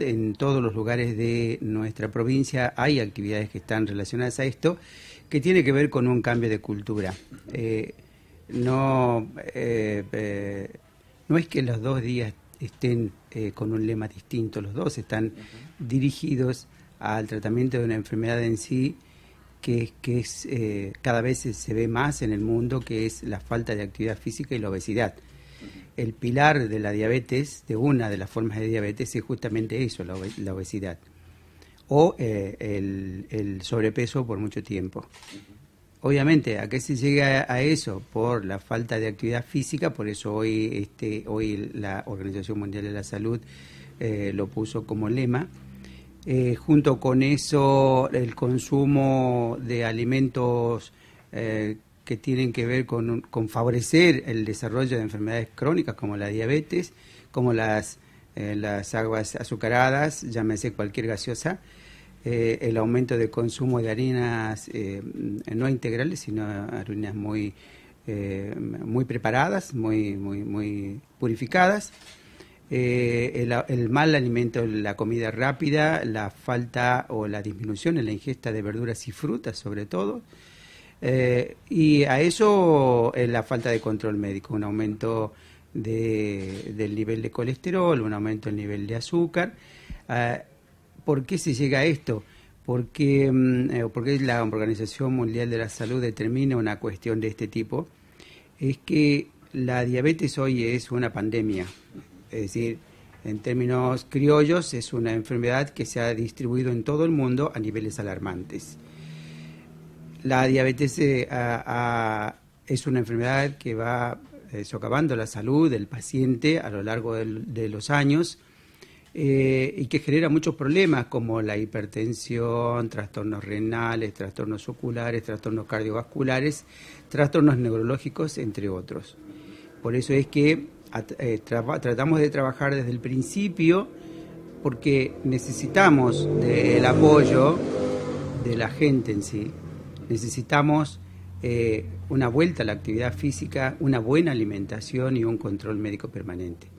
En todos los lugares de nuestra provincia hay actividades que están relacionadas a esto, que tiene que ver con un cambio de cultura. Eh, no, eh, eh, no es que los dos días estén con un lema distinto, los dos están dirigidos al tratamiento de una enfermedad en sí que, que cada vez se ve más en el mundo, que es la falta de actividad física y la obesidad el pilar de la diabetes, de una de las formas de diabetes, es justamente eso, la, obesidad. O eh, el, sobrepeso por mucho tiempo. Obviamente, ¿a qué se llega a eso? Por la falta de actividad física, por eso hoy, este, hoy la Organización Mundial de la Salud eh, lo puso como lema. Eh, junto con eso, el consumo de alimentos que tienen que ver con, favorecer el desarrollo de enfermedades crónicas como la diabetes, como las, eh, aguas azucaradas, llámese cualquier gaseosa, eh, el aumento de consumo de harinas eh, no integrales, sino harinas muy, muy preparadas, muy, muy, purificadas. el, mal alimento, la comida rápida, la falta o la disminución en la ingesta de verduras y frutas sobre todo, eh, y a eso eh, la falta de control médico, un aumento del nivel de colesterol, un aumento del nivel de azúcar. Ah, ¿Por qué se llega a esto? Porque, mm, eh, porque la Organización Mundial de la Salud determina una cuestión de este tipo, es que la diabetes hoy es una pandemia, es decir, en términos criollos, es una enfermedad que se ha distribuido en todo el mundo a niveles alarmantes. La diabetes eh, es una enfermedad que va eh, socavando la salud del paciente a lo largo de los años eh, y que genera muchos problemas como la hipertensión, trastornos renales, trastornos oculares, trastornos cardiovasculares, trastornos neurológicos, entre otros. Por eso es que tratamos de trabajar desde el principio porque necesitamos del apoyo de la gente en sí, Necesitamos eh, una vuelta a la actividad física, una buena alimentación y un control médico permanente.